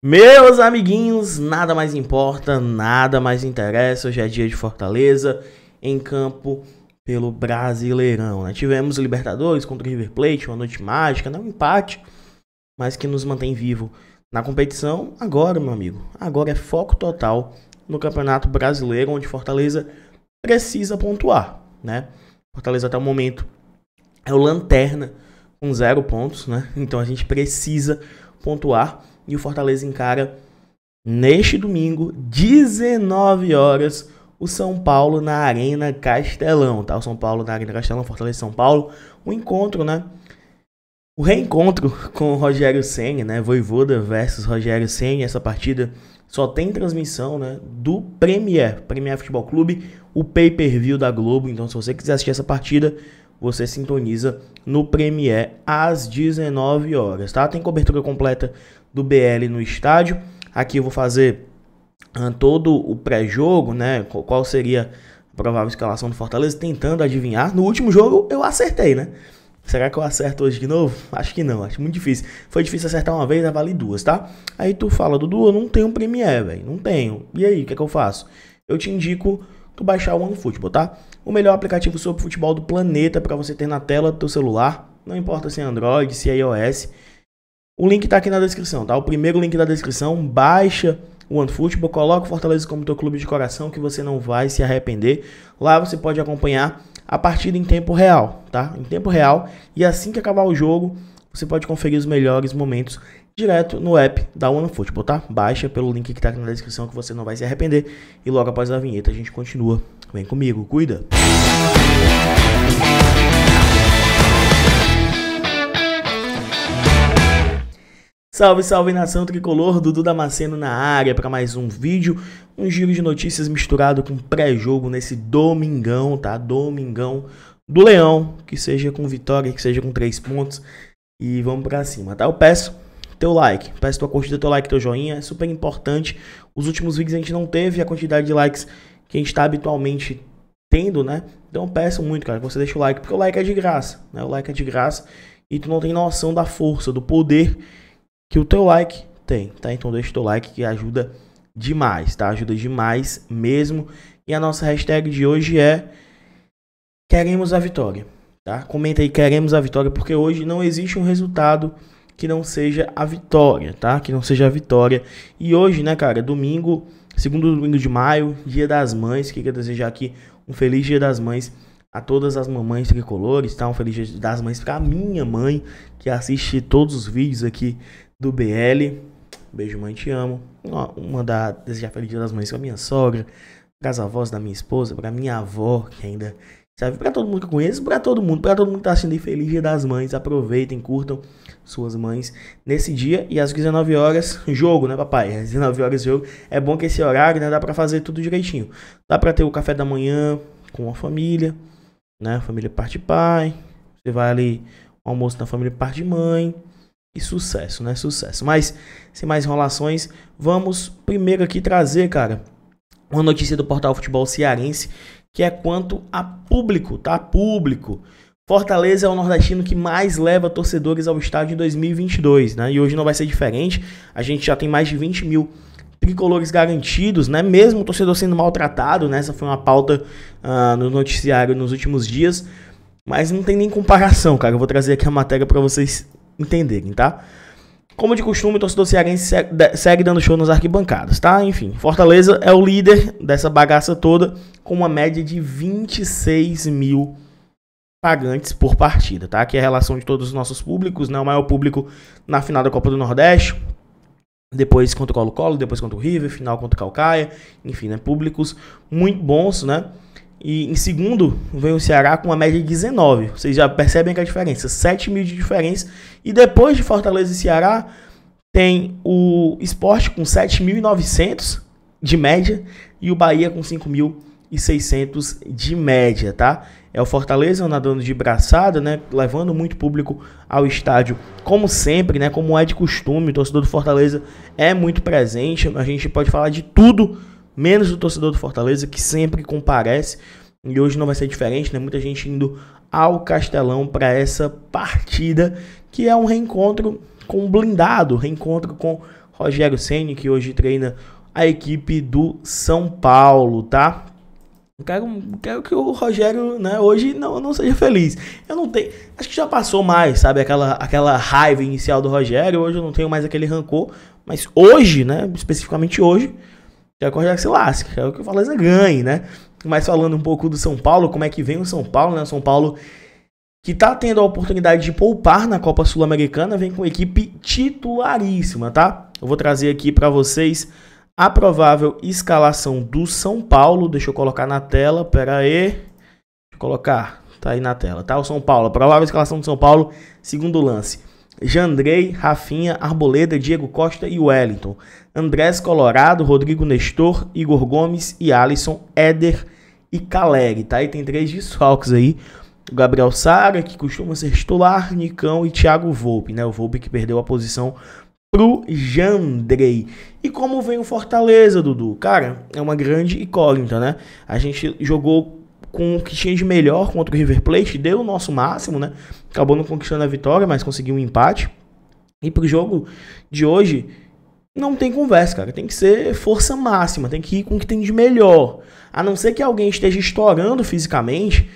Meus amiguinhos, nada mais importa, nada mais interessa. Hoje é dia de Fortaleza em campo pelo Brasileirão. Né? Tivemos Libertadores contra o River Plate, uma noite mágica, né? um empate, mas que nos mantém vivo na competição. Agora, meu amigo, agora é foco total no Campeonato Brasileiro, onde Fortaleza precisa pontuar. Né? Fortaleza até o momento é o lanterna com zero pontos, né? Então a gente precisa pontuar e o Fortaleza encara neste domingo, 19 horas, o São Paulo na Arena Castelão, tá? O São Paulo na Arena Castelão, Fortaleza São Paulo, o um encontro, né? O reencontro com o Rogério Senna, né? Voivoda versus Rogério Senna, essa partida só tem transmissão, né, do Premier, Premier Futebol Clube, o pay-per-view da Globo. Então, se você quiser assistir essa partida, você sintoniza no Premier às 19 horas, tá? Tem cobertura completa do BL no estádio. Aqui eu vou fazer ah, todo o pré-jogo, né? Qual seria a provável escalação do Fortaleza, tentando adivinhar. No último jogo eu acertei, né? Será que eu acerto hoje de novo? Acho que não, acho muito difícil. Foi difícil acertar uma vez, avali né? duas, tá? Aí tu fala, Dudu, eu não tenho Premiere, velho, não tenho. E aí, o que é que eu faço? Eu te indico tu baixar o OneFootball, tá? O melhor aplicativo sobre futebol do planeta para você ter na tela do teu celular, não importa se é Android, se é iOS, o link está aqui na descrição, tá? O primeiro link da descrição, baixa o OneFootball, coloca o Fortaleza como teu clube de coração que você não vai se arrepender. Lá você pode acompanhar a partida em tempo real, tá? Em tempo real e assim que acabar o jogo, você pode conferir os melhores momentos direto no app da OneFootball, tá? Baixa pelo link que tá aqui na descrição que você não vai se arrepender. E logo após a vinheta a gente continua. Vem comigo, cuida! Música Salve, salve nação tricolor, Dudu Damasceno na área para mais um vídeo, um giro de notícias misturado com pré-jogo nesse domingão, tá? Domingão do Leão, que seja com vitória, que seja com três pontos e vamos para cima, tá? Eu peço teu like, peço tua curtida, teu like, teu joinha, é super importante. Os últimos vídeos a gente não teve a quantidade de likes que a gente está habitualmente tendo, né? Então peço muito, cara, que você deixe o like, porque o like é de graça, né? O like é de graça e tu não tem noção da força, do poder que o teu like tem, tá? Então deixa o teu like que ajuda demais, tá? Ajuda demais mesmo. E a nossa hashtag de hoje é queremos a vitória, tá? Comenta aí queremos a vitória porque hoje não existe um resultado que não seja a vitória, tá? Que não seja a vitória. E hoje, né, cara, domingo, segundo domingo de maio, Dia das Mães, queria desejar aqui um feliz Dia das Mães a todas as mamães tricolores, tá? Um feliz Dia das Mães para minha mãe que assiste todos os vídeos aqui do BL. Beijo, mãe, te amo. Mandar desejar feliz dia das mães a minha sogra, pras avós da minha esposa, pra minha avó, que ainda Serve para todo mundo que eu conheço, para todo mundo, para todo mundo que tá assistindo feliz Dia das Mães. Aproveitem, curtam suas mães nesse dia e às 19 horas jogo, né, papai? Às 19 horas jogo. É bom que esse horário, né, dá para fazer tudo direitinho. Dá para ter o café da manhã com a família, né? Família parte pai. Você vai ali almoço na família parte mãe e sucesso, né? Sucesso. Mas, sem mais enrolações, vamos primeiro aqui trazer, cara, uma notícia do portal Futebol Cearense, que é quanto a público, tá? Público. Fortaleza é o nordestino que mais leva torcedores ao estádio em 2022, né? E hoje não vai ser diferente. A gente já tem mais de 20 mil tricolores garantidos, né? Mesmo o torcedor sendo maltratado, né? Essa foi uma pauta uh, no noticiário nos últimos dias. Mas não tem nem comparação, cara. Eu vou trazer aqui a matéria para vocês entenderem, tá? Como de costume, o torcedor cearense segue dando show nas arquibancadas, tá? Enfim, Fortaleza é o líder dessa bagaça toda, com uma média de 26 mil pagantes por partida, tá? Aqui é a relação de todos os nossos públicos, né? O maior público na final da Copa do Nordeste, depois contra o Colo-Colo, depois contra o River, final contra o Calcaia, enfim, né? Públicos muito bons, né? E em segundo, vem o Ceará com uma média de 19. Vocês já percebem que é a diferença, 7 mil de diferença. E depois de Fortaleza e Ceará, tem o Esporte com 7.900 de média e o Bahia com 5.600 de média, tá? É o Fortaleza nadando de braçada, né? Levando muito público ao estádio, como sempre, né? Como é de costume, o torcedor do Fortaleza é muito presente. A gente pode falar de tudo menos do torcedor do Fortaleza, que sempre comparece. E hoje não vai ser diferente, né? Muita gente indo ao Castelão para essa partida, que é um reencontro com blindado, reencontro com Rogério Ceni, que hoje treina a equipe do São Paulo, tá? quero, quero que o Rogério, né, hoje não, não seja feliz. Eu não tenho. Acho que já passou mais, sabe? Aquela, aquela raiva inicial do Rogério. Hoje eu não tenho mais aquele rancor. Mas hoje, né? Especificamente hoje, já corre com que se lasque. É o que o Fortaleza ganhe, né? Mas falando um pouco do São Paulo, como é que vem o São Paulo, né? O São Paulo que tá tendo a oportunidade de poupar na Copa Sul-Americana, vem com equipe titularíssima, tá? Eu vou trazer aqui para vocês a provável escalação do São Paulo. Deixa eu colocar na tela, pera aí. Deixa eu colocar, tá aí na tela, tá? O São Paulo, a provável escalação do São Paulo, segundo lance. Jandrei, Rafinha, Arboleda, Diego Costa e Wellington. Andrés Colorado, Rodrigo Nestor, Igor Gomes e Alisson, Éder e Caleri, tá? aí tem três desfalques aí. O Gabriel Sara, que costuma ser titular, Nicão e Thiago Volpe, né? O Volpe que perdeu a posição pro Jandrei. E como vem o Fortaleza, Dudu? Cara, é uma grande incógnita, né? A gente jogou com o que tinha de melhor contra o River Plate, deu o nosso máximo, né? Acabou não conquistando a vitória, mas conseguiu um empate. E pro jogo de hoje, não tem conversa, cara. Tem que ser força máxima, tem que ir com o que tem de melhor. A não ser que alguém esteja estourando fisicamente,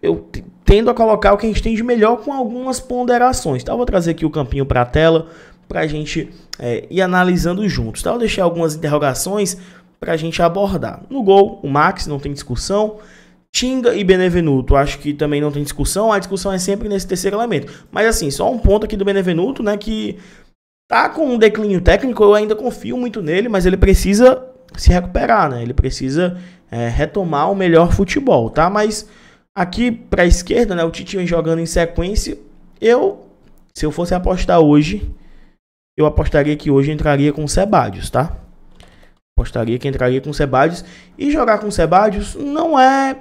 eu tendo a colocar o que a gente tem de melhor com algumas ponderações. então Eu vou trazer aqui o campinho para a tela para a gente é, ir analisando juntos. então Eu deixei algumas interrogações para a gente abordar. No gol, o Max, não tem discussão. Tinga e Benevenuto, acho que também não tem discussão. A discussão é sempre nesse terceiro elemento. Mas assim, só um ponto aqui do Benevenuto, né, que tá com um declínio técnico, eu ainda confio muito nele, mas ele precisa se recuperar, né? Ele precisa é, retomar o melhor futebol, tá? Mas aqui para a esquerda, né, o Tite jogando em sequência. Eu, se eu fosse apostar hoje, eu apostaria que hoje entraria com o Sebadios, tá? Apostaria que entraria com o Sebadios. E jogar com o Sebadios não é.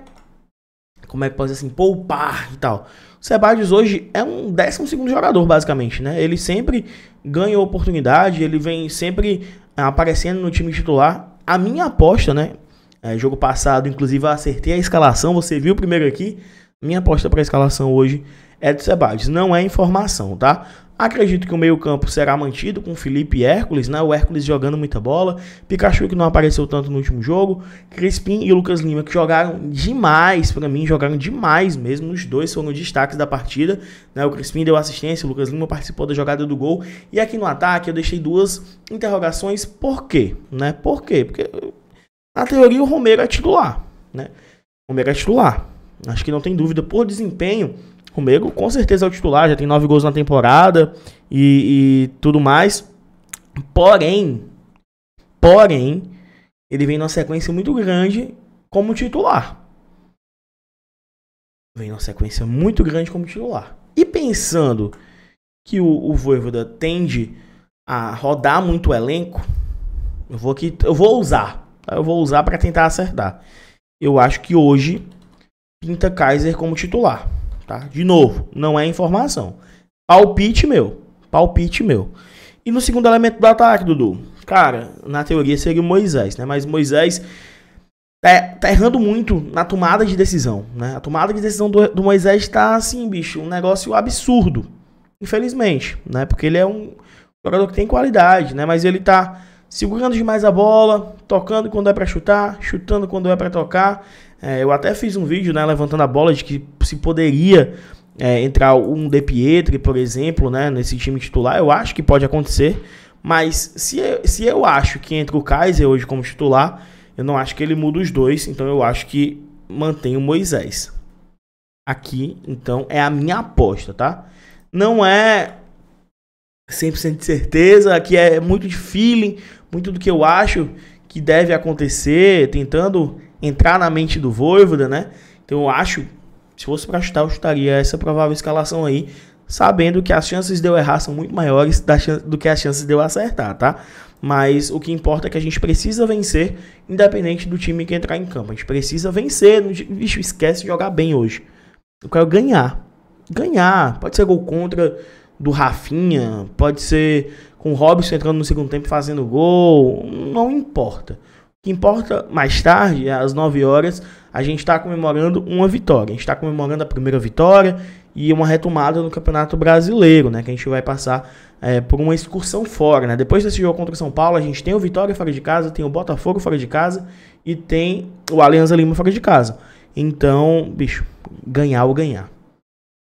Como é que pode dizer assim? Poupar e tal. O Sebadios hoje é um 12 jogador, basicamente, né? Ele sempre ganha oportunidade, ele vem sempre é, aparecendo no time titular. A minha aposta, né? É, jogo passado, inclusive, eu acertei a escalação. Você viu primeiro aqui. Minha aposta para a escalação hoje é do Sebadios. Não é informação, tá? Acredito que o meio-campo será mantido com Felipe e Hércules, né? O Hércules jogando muita bola, Pikachu que não apareceu tanto no último jogo, Crispim e Lucas Lima que jogaram demais para mim, jogaram demais mesmo. Os dois foram destaques da partida, né? O Crispim deu assistência, o Lucas Lima participou da jogada do gol. E aqui no ataque eu deixei duas interrogações, por quê, né? Por quê? Porque na teoria o Romero é titular, né? O Romero é titular. Acho que não tem dúvida por desempenho comigo com certeza é o titular, já tem nove gols na temporada e, e tudo mais. Porém, porém, ele vem numa sequência muito grande como titular. Vem numa sequência muito grande como titular. E pensando que o, o Voivoda tende a rodar muito o elenco, eu vou aqui, eu vou usar, tá? eu vou usar para tentar acertar. Eu acho que hoje pinta Kaiser como titular tá? De novo, não é informação. Palpite meu. Palpite meu. E no segundo elemento do ataque, Dudu. Cara, na teoria seria o Moisés, né? Mas Moisés é, tá errando muito na tomada de decisão, né? A tomada de decisão do, do Moisés tá assim, bicho, um negócio absurdo. Infelizmente, né? Porque ele é um jogador que tem qualidade, né? Mas ele tá segurando demais a bola, tocando quando é para chutar, chutando quando é para tocar. É, eu até fiz um vídeo, né, levantando a bola de que se poderia é, entrar um De Pietri, por exemplo, né, nesse time titular. Eu acho que pode acontecer. Mas se, se eu acho que entra o Kaiser hoje como titular, eu não acho que ele muda os dois. Então eu acho que mantém o Moisés. Aqui, então, é a minha aposta, tá? Não é 100% de certeza, aqui é muito de feeling, muito do que eu acho que deve acontecer, tentando entrar na mente do Voivoda, né? Então eu acho, se fosse para chutar, eu chutaria essa provável escalação aí, sabendo que as chances de eu errar são muito maiores do que as chances de eu acertar, tá? Mas o que importa é que a gente precisa vencer, independente do time que entrar em campo. A gente precisa vencer, não, bicho, esquece de jogar bem hoje. Eu quero ganhar. Ganhar. Pode ser gol contra do Rafinha, pode ser com o Robson entrando no segundo tempo fazendo gol, não importa que importa mais tarde, é às 9 horas, a gente está comemorando uma vitória. A gente está comemorando a primeira vitória e uma retomada no Campeonato Brasileiro, né? Que a gente vai passar é, por uma excursão fora, né? Depois desse jogo contra o São Paulo, a gente tem o Vitória fora de casa, tem o Botafogo fora de casa e tem o Alianza Lima fora de casa. Então, bicho, ganhar ou ganhar.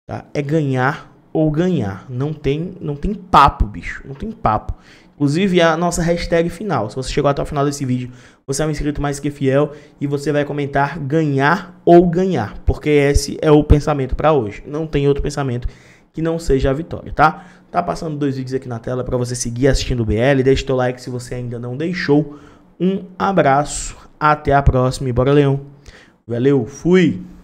Tá? É ganhar ou ganhar. Não tem, não tem papo, bicho. Não tem papo. Inclusive a nossa hashtag final. Se você chegou até o final desse vídeo, você é um inscrito mais que fiel e você vai comentar ganhar ou ganhar, porque esse é o pensamento para hoje. Não tem outro pensamento que não seja a vitória, tá? Tá passando dois vídeos aqui na tela para você seguir assistindo o BL. Deixe teu like se você ainda não deixou. Um abraço, até a próxima e bora Leão. Valeu, fui!